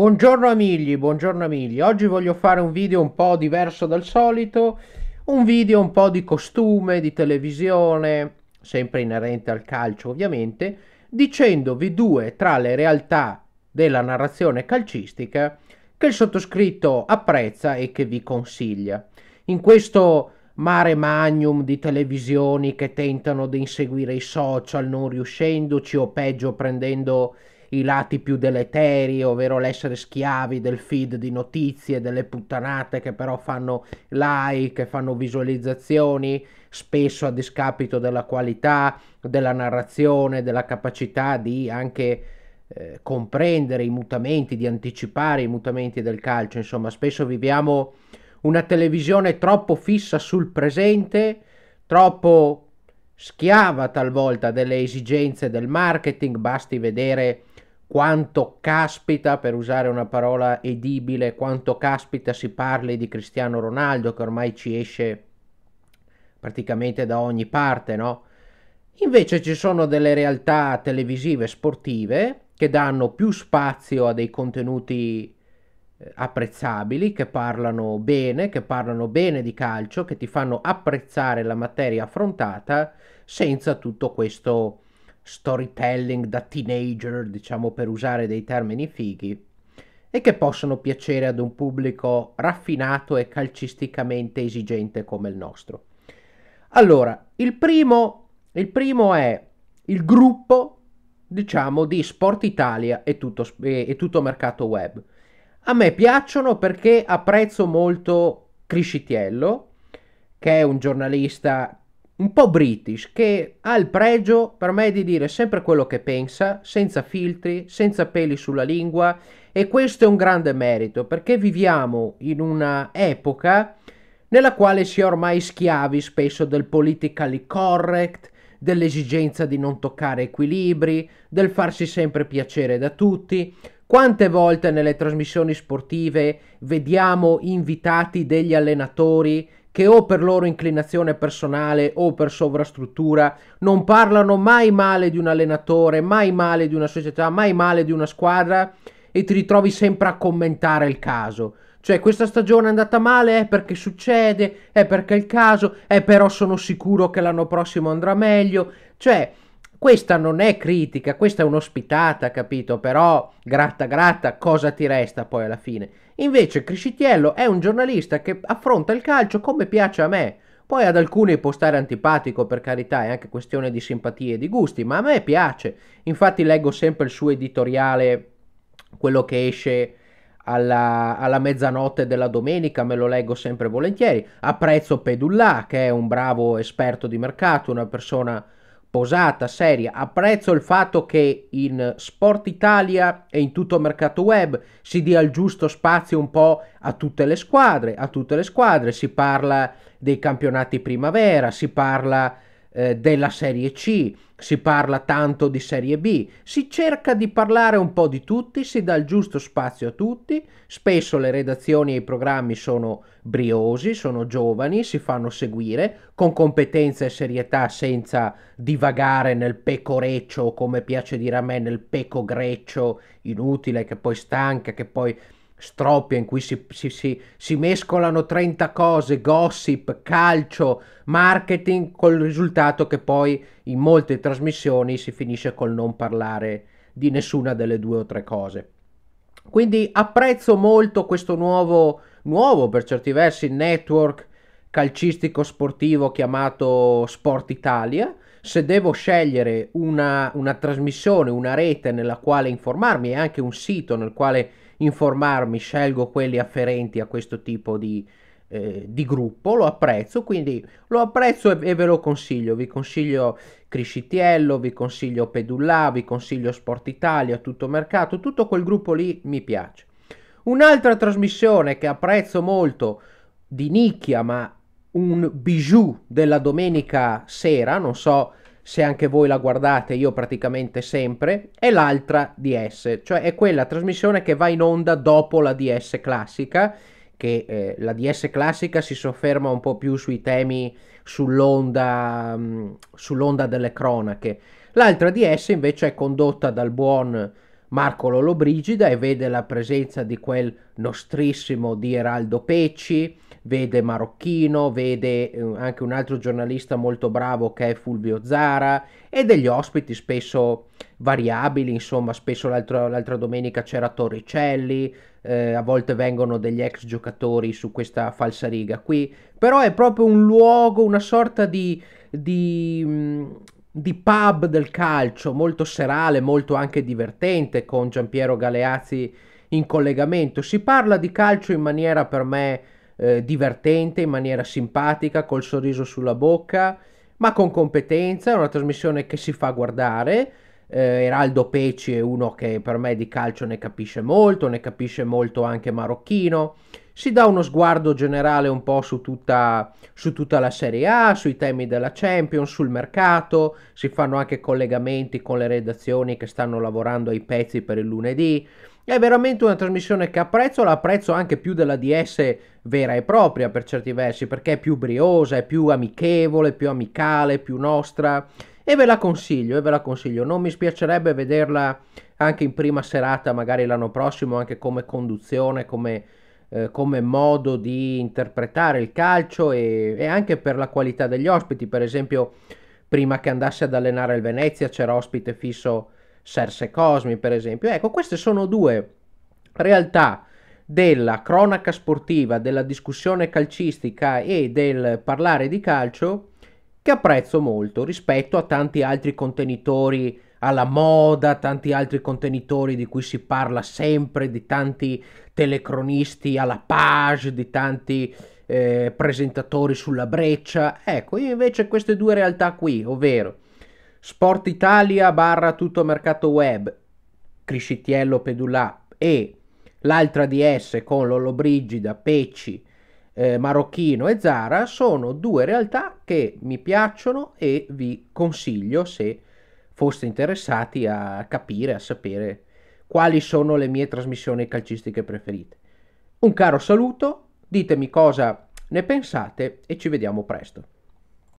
Buongiorno amigli, buongiorno amigli. Oggi voglio fare un video un po' diverso dal solito, un video un po' di costume, di televisione, sempre inerente al calcio ovviamente, dicendovi due tra le realtà della narrazione calcistica che il sottoscritto apprezza e che vi consiglia. In questo mare magnum di televisioni che tentano di inseguire i social non riuscendoci o peggio prendendo i lati più deleteri, ovvero l'essere schiavi del feed di notizie, delle puttanate che però fanno like, fanno visualizzazioni, spesso a discapito della qualità, della narrazione, della capacità di anche eh, comprendere i mutamenti, di anticipare i mutamenti del calcio. Insomma, spesso viviamo una televisione troppo fissa sul presente, troppo schiava talvolta delle esigenze del marketing, basti vedere quanto caspita, per usare una parola edibile, quanto caspita si parli di Cristiano Ronaldo che ormai ci esce praticamente da ogni parte, no? Invece ci sono delle realtà televisive sportive che danno più spazio a dei contenuti eh, apprezzabili, che parlano bene, che parlano bene di calcio, che ti fanno apprezzare la materia affrontata senza tutto questo storytelling da teenager, diciamo per usare dei termini fighi, e che possono piacere ad un pubblico raffinato e calcisticamente esigente come il nostro. Allora, il primo, il primo è il gruppo, diciamo, di Sport Italia e tutto, e tutto mercato web. A me piacciono perché apprezzo molto Criscitiello, che è un giornalista un po' british che ha il pregio per me di dire sempre quello che pensa, senza filtri, senza peli sulla lingua e questo è un grande merito perché viviamo in una epoca nella quale si è ormai schiavi spesso del politically correct, dell'esigenza di non toccare equilibri, del farsi sempre piacere da tutti. Quante volte nelle trasmissioni sportive vediamo invitati degli allenatori che o per loro inclinazione personale o per sovrastruttura non parlano mai male di un allenatore, mai male di una società, mai male di una squadra e ti ritrovi sempre a commentare il caso. Cioè, questa stagione è andata male, è perché succede, è perché è il caso, è però sono sicuro che l'anno prossimo andrà meglio. Cioè, questa non è critica, questa è un'ospitata, capito? Però gratta gratta cosa ti resta poi alla fine? Invece Criscitiello è un giornalista che affronta il calcio come piace a me. Poi ad alcuni può stare antipatico, per carità, è anche questione di simpatie e di gusti, ma a me piace. Infatti leggo sempre il suo editoriale, quello che esce alla, alla, mezzanotte della domenica, me lo leggo sempre volentieri. Apprezzo Pedulla, che è un bravo esperto di mercato, una persona posata, seria. Apprezzo il fatto che in Sport Italia e in tutto il mercato web si dia il giusto spazio un po' a tutte le squadre, a tutte le squadre. Si parla dei campionati primavera, si parla eh, della Serie C, si parla tanto di Serie B, si cerca di parlare un po' di tutti, si dà il giusto spazio a tutti, spesso le redazioni e i programmi sono briosi, sono giovani, si fanno seguire con competenza e serietà senza divagare nel pecoreccio, come piace dire a me, nel pecogreccio inutile che poi stanca, che poi stroppia in cui si, si, si, si, mescolano 30 cose, gossip, calcio, marketing, col risultato che poi in molte trasmissioni si finisce col non parlare di nessuna delle due o tre cose. Quindi apprezzo molto questo nuovo, nuovo per certi versi, network calcistico sportivo chiamato Sport Italia. Se devo scegliere una, una trasmissione, una rete nella quale informarmi e anche un sito nel quale informarmi, scelgo quelli afferenti a questo tipo di, eh, di gruppo, lo apprezzo, quindi lo apprezzo e, e, ve lo consiglio. Vi consiglio Criscitiello, vi consiglio Pedulla, vi consiglio Sport Italia, Tutto Mercato, tutto quel gruppo lì mi piace. Un'altra trasmissione che apprezzo molto di nicchia, ma un bijou della domenica sera, non so se anche voi la guardate io praticamente sempre, e l'altra DS, cioè è quella trasmissione che va in onda dopo la DS classica, che eh, la DS classica si sofferma un po' più sui temi sull'onda, mh, mm, sull'onda delle cronache. L'altra DS invece è condotta dal buon Marco Lollobrigida e vede la presenza di quel nostrissimo di Eraldo Pecci, vede Marocchino, vede eh, anche un altro giornalista molto bravo che è Fulvio Zara e degli ospiti spesso variabili, insomma spesso l'altro, l'altra domenica c'era Torricelli, eh, a volte vengono degli ex giocatori su questa falsariga qui, però è proprio un luogo, una sorta di... di mh, mm, di pub del calcio, molto serale, molto anche divertente, con Giampiero Galeazzi in collegamento. Si parla di calcio in maniera per me eh, divertente, in maniera simpatica, col sorriso sulla bocca, ma con competenza, è una trasmissione che si fa guardare. Eh, Eraldo Peci è uno che per me di calcio ne capisce molto, ne capisce molto anche Marocchino. Si dà uno sguardo generale un po' su tutta, su tutta la Serie A, sui temi della Champions, sul mercato, si fanno anche collegamenti con le redazioni che stanno lavorando ai pezzi per il lunedì. È veramente una trasmissione che apprezzo, la apprezzo anche più della DS vera e propria per certi versi, perché è più briosa, è più amichevole, più amicale, più nostra. E ve la consiglio, e ve la consiglio. Non mi spiacerebbe vederla anche in prima serata, magari l'anno prossimo, anche come conduzione, come, eh, come modo di interpretare il calcio e, e anche per la qualità degli ospiti. Per esempio, prima che andasse ad allenare il Venezia c'era ospite fisso Serse Cosmi per esempio. Ecco, queste sono due realtà della cronaca sportiva, della discussione calcistica e del parlare di calcio che apprezzo molto rispetto a tanti altri contenitori alla moda, tanti altri contenitori di cui si parla sempre, di tanti telecronisti alla page, di tanti eh, presentatori sulla breccia. Ecco, io invece queste due realtà qui, ovvero Sport Italia barra tutto mercato web, Criscitiello Pedulà e l'altra di esse con Lollobrigida, Pecci, eh, Marocchino e Zara sono due realtà che mi piacciono e vi consiglio se foste interessati a capire, a sapere quali sono le mie trasmissioni calcistiche preferite. Un caro saluto, ditemi cosa ne pensate e ci vediamo presto.